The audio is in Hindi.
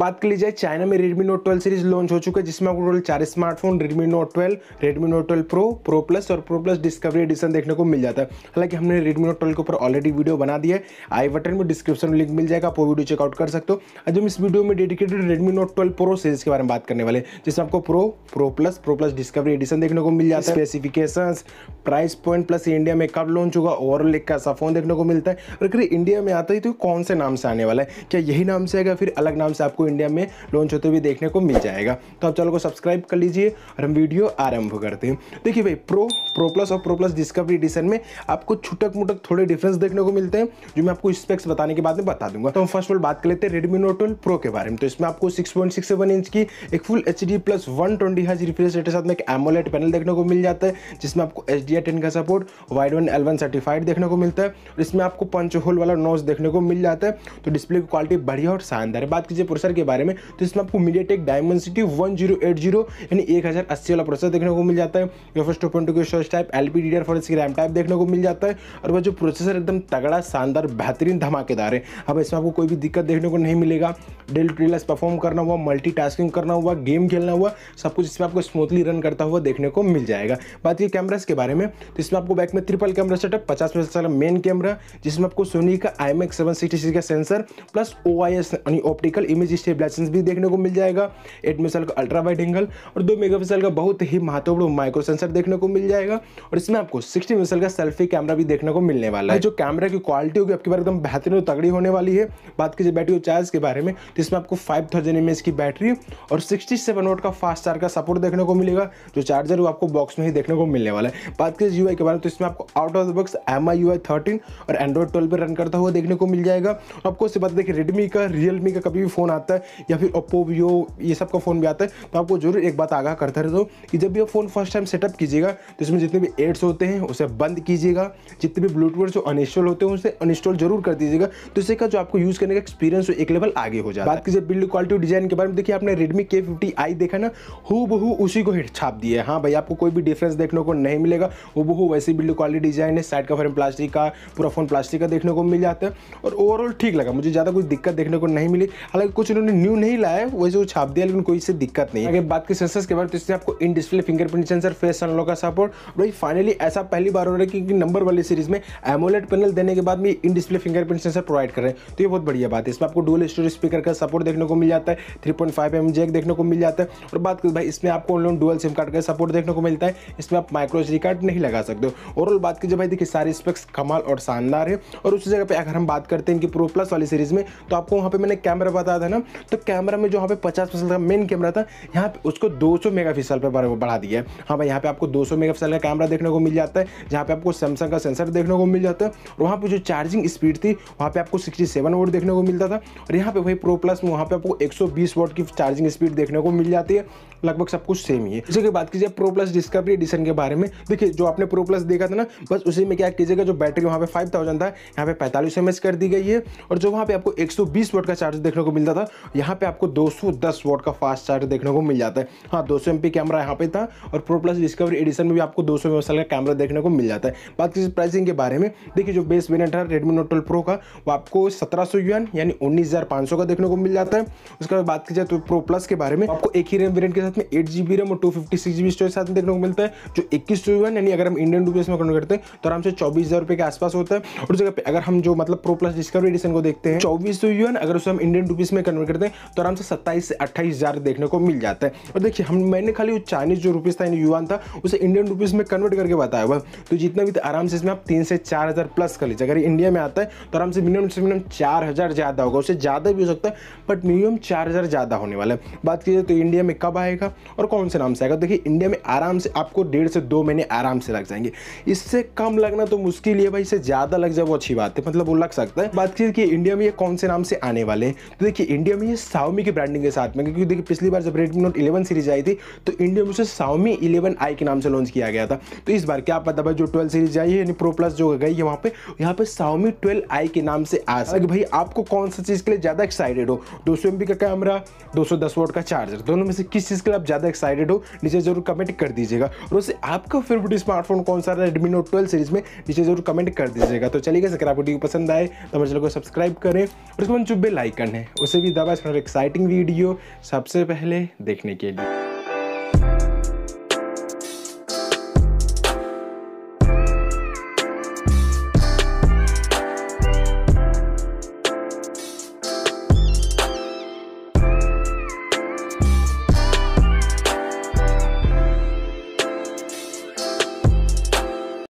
बात कर ली जाए चाइना में Redmi Note 12 सीरीज लॉन्च हो चुका है जिसमें आपको टोटल चार smartphone Redmi Note 12, Redmi Note 12 Pro, Pro Plus और Pro Plus Discovery Edition देखने को मिल जाता है हालांकि हमने Redmi Note 12 के ऊपर ऑलरेडी वीडियो बना दिया है आई बटन में डिस्क्रिप्शन में लिंक मिल जाएगा आप वो वीडियो चेकआउट कर सकते हो आज हम इस वीडियो में dedicated Redmi note twelve pro series के बारे में बात करने वाले जिसमें आपको pro pro plus pro plus discovery edition देखने को मिल जाता है specification price point plus India में कब लॉन्च होगा ओवरऑल एक कैसा फोन देखने को मिलता है और अगर इंडिया में आता है तो कौन से नाम से आने वाला है क्या यही नाम से आएगा फिर अलग नाम से आपको इंडिया में लॉन्च होते हुए देखने को मिल जाएगा तो आप चैनल को सब्सक्राइब कर लीजिए और हम वीडियो आरंभ करते हैं देखिए भाई प्रो प्रो प्लस और प्रो प्लस डिस्कवरी एडिशन में आपको छुटक मुटक थोड़े डिफरेंस देखने को मिलते हैं जो मैं आपको स्पेक्स बताने के बाद में बता दूंगा तो हम फर्स्ट ऑल बात कर लेते हैं रेडमी नोट ट्वेल्व प्रो के बारे में तो इसमें आपको six point six seven inch की एक full H D plus one twenty हज रिफ्रेश रेट के साथ में एक एमोलेट पैनल देखने को मिल जाता है जिसमें आपको एच डी टेन का support Widevine L one certified देखने को मिलता है और इसमें आपको पंच होल वाला नोज देखने को मिल जाता है तो डिस्प्ले की क्वालिटी बढ़िया और शानदार है बात कीजिए प्रोसर के बारे में तो इसमें आपको MediaTek Dimensity one zero eight zero यानी एक हज़ार अस्सी वाला प्रोसेसर देखने को मिल जाता है या ओपन टू के storage type L P D R four RAM type देखने को मिल जाता है और वह जो प्रोसेसर एकदम तगड़ा शानदार बेहतरीन धमाकेदार है अब इसमें आपको कोई भी दिक्कत देखने को नहीं मिलेगा डेल ट्रेलर्स परफॉर्म करना हुआ मल्टी करना हुआ गेम खेलना हुआ सब कुछ इसमें आपको स्मूथली रन करता हुआ देखने को मिल जाएगा बात ये कैमराज के बारे में तो इसमें आपको बैक में ट्रिपल कैमरा सेटअप पचास पचास मेगापिक्सल मेन कैमरा जिसमें आपको सोनी का I M X seven sixty का sensor plus O I S यानी ऑप्टिकल इमेज छः ब्लैसेंस भी देखने को मिल जाएगा एट मेगा का अल्ट्रा वाइड एंगल और दो मेगा का बहुत ही महत्वपूर्ण माइक्रो सेंसर देखने को मिल जाएगा और इसमें आपको सिक्सटी मेगापिक्सल का सेल्फी कैमरा भी देखने को मिलने वाला है जो कैमरा की क्वालिटी होगी आपकी बार एकदम बेहतरीन और तगड़ी होने वाली है बात कीजिए बैटरी चार्ज के बारे में तो इसमें आपको फाइव थाउजेंड की बैटरी और सिक्सटी सेवन का फास्ट चार्ज का सपोर्ट देखने को मिलेगा जो चार्जर वो आपको बॉक्स में ही देखने को मिलने वाला है बात कीजिए यू के बारे में तो इसमें आपको out of the box M I U thirteen और एंड्रॉइड ट्वेल्व पर रन करता हुआ देखने को मिल जाएगा आपको उससे पता है कि रेडमी का रियलमी का कभी भी फोन आता है है या फिर ओप्पो वीवो ये सब का फ़ोन भी आता है तो आपको जरूर एक बात आगाह करता रहता हूँ कि जब भी आप फ़ोन फर्स्ट टाइम सेटअप कीजिएगा तो इसमें जितने भी एड्स होते हैं उसे बंद कीजिएगा जितने भी ब्लूटूथ जो अनइंस्टॉल होते हैं उसे अनइंस्टॉल जरूर कर दीजिएगा तो इससे का जो आपको यूज़ करने का एक्सपीरियंस हो एक लेवल आगे हो जाए बात कीजिए बिल्ड क्वालिटी डिज़ाइन के बारे में देखिए आपने रेडमी के देखा ना हु बहू उसी को हिट छाप दिया है हाँ भाई आपको कोई भी डिफरेंस देखने को नहीं मिलेगा वो बहु वैसी बिल्ड क्वालिटी डिज़ाइन है साइड का फ्रेम प्लास्टिक का पूरा फोन प्लास्टिक का देखने को मिल जाता है और ओवरऑल ठीक लगा मुझे ज़्यादा कुछ दिक्कत देखने को नहीं मिली हालांकि कुछ जिन्होंने न्यू नहीं लाया वैसे वो छाप दिया लेकिन कोई इससे दिक्कत नहीं अगर बात की सेंसर्स के बारे में तो आपको in display fingerprint sensor face सनलो का सपोर्ट भाई फाइनली ऐसा पहली बार हो रहा है क्योंकि नंबर वाली सीरीज में एमोलेट पैनल देने के बाद में in display fingerprint sensor provide कर रहे हैं तो ये बहुत बढ़िया बात है इसमें आपको डुअल स्टोरेज स्पीकर का सपोर्ट देखने को मिल जाता है three point five M jack देखने को मिल जाता है और बात करें भाई इसमें आपको ऑनलाइन डुअल सिम कार्ड का सपोर्ट देखने को मिलता है इसमें आप माइक्रो एच कार्ड नहीं लगा सकते हो ओवरऑल बात की जब भाई देखिए सारे स्पेक्स कमाल और शानदार है और उसी जगह पर अगर हम बात करते हैं इनकी प्रो प्लस वाली सीरीज में तो आपको वहाँ पर मैंने कैमरा बताया था ना तो कैमरा में जो यहाँ पे पचास पिक्सल का मेन कैमरा था यहाँ पे उसको दो सौ मेगा पिक्सल पर बढ़ा दिया है हाँ भाई यहाँ पे आपको दो सौ मेगा का कैमरा देखने को मिल जाता है जहाँ पे आपको सैमसंग का सेंसर देखने को मिल जाता है और वहाँ पर जो चार्जिंग स्पीड थी वहाँ पर आपको सिक्सटी सेवन वोट देखने को मिलता था और यहाँ पे वही प्रो प्लस में वहाँ पर आपको एक सौ बीस वोट की चार्जिंग स्पीड देखने को मिल जाती है लगभग सब कुछ सेम ही है जैसे की बात कीजिए प्रो प्लस डिस्कवरी एडिशन के बारे में देखिए जो आपने प्रो प्लस देखा था ना बस उसी में क्या कीजिएगा जो बैटरी वहाँ पे फाइव था यहाँ पे पैंतालीस एम कर दी गई है और जो वहाँ पे आपको एक सौ का चार्ज देखने को मिलता था यहाँ पे आपको 210 सौ दस वॉट का फास्ट चार्ज देखने को मिल जाता है हाँ 200 एमपी कैमरा यहाँ पे था और प्रो प्लस डिस्कवरी एडिशन में भी आपको 200 सौ का कैमरा देखने को मिल जाता है बात किसी प्राइसिंग के बारे में देखिए जो बेस वेरियंट है रेडमी नोट ट्वेल्व प्रो का वो आपको सत्रह सौ यानी उन्नीस का देखने को मिल जाता है उसके बाद बात की जाए तो प्रो प्लस के बारे में आपको एक ही रैम वेरियंट के साथ में एट जी रैम और टू फिफ्टी स्टोरेज साथ में देखने को मिलता है जो इक्कीस सौ यानी अगर हम इंडियन रुपीज़ में कन्वर्ट करते हैं तो आराम से चौबीस हज़ार रुपये के आसपास होता है और जगह पर अगर हम जो मतलब प्रो प्लस डिस्कवरी एडिशन को देखते हैं चौबीस सौ अगर उसे हम इंडियन रुपीज़ में कन्वर्ट करते हैं तो आराम से सत्ताईस से अट्ठाईस हज़ार देखने को मिल जाता है और देखिए हम मैंने खाली वो चाइनीज़ जो रुपीज़ था युवान था उसे इंडियन रुपीज़ में कन्वर्ट करके बताया हुआ तो जितना भी आराम से इसमें आप तीन से चार प्लस कर लीजिए अगर इंडिया में आता है तो आराम से मिनिमम से मिनिमम चार ज़्यादा होगा उससे ज़्यादा भी हो सकता है बट मिनिमम चार ज़्यादा होने वाला है बात कीजिए तो इंडिया में कब आएगा और कौन से नाम से आएगा तो देखिए इंडिया में आराम से आपको डेढ़ से दो महीने आराम से लग जाएंगे इससे कम लगना तो मुश्किल है भाई इससे ज़्यादा लग जाए वो अच्छी बात है मतलब वो लग सकता है बात कीजिए कि इंडिया में ये कौन से नाम से आने वाले हैं तो देखिए इंडिया में ये साउमी की ब्रांडिंग के साथ में क्योंकि देखिए पिछली बार जब रेडमी नोट इलेवन सीरीज आई थी तो इंडिया में उसे साउमी इलेवन आई के नाम से लॉन्च किया गया था तो इस बार क्या पता भाई जो ट्वेल्व सीरीज आई है यानी प्रो प्लस जो गई है वहाँ पे यहाँ पे साउमी ट्वेल्व आई के नाम से आ सके भाई आपको कौन सा चीज़ के लिए ज़्यादा एक्साइटेड हो दो सौ का कैमरा दो सौ का चार्जर दोनों में से किस चीज़ के लिए आप ज़्यादा एक्साइटेड हो नीचे जरूर कमेंट कर दीजिएगा और उससे आपका फेवरेट स्मार्टफोन कौन सा रेडमी नोट ट्वेल्व सीरीज में नीचे जरूर कमेंट कर दीजिएगा तो चलिए अगर आपको वीडियो पसंद आए तो हमारे चैनल को सब्सक्राइब करें और उसके बाद जो बेल आइकन उसे भी दबा होगा एक्साइटिंग वीडियो सबसे पहले देखने के लिए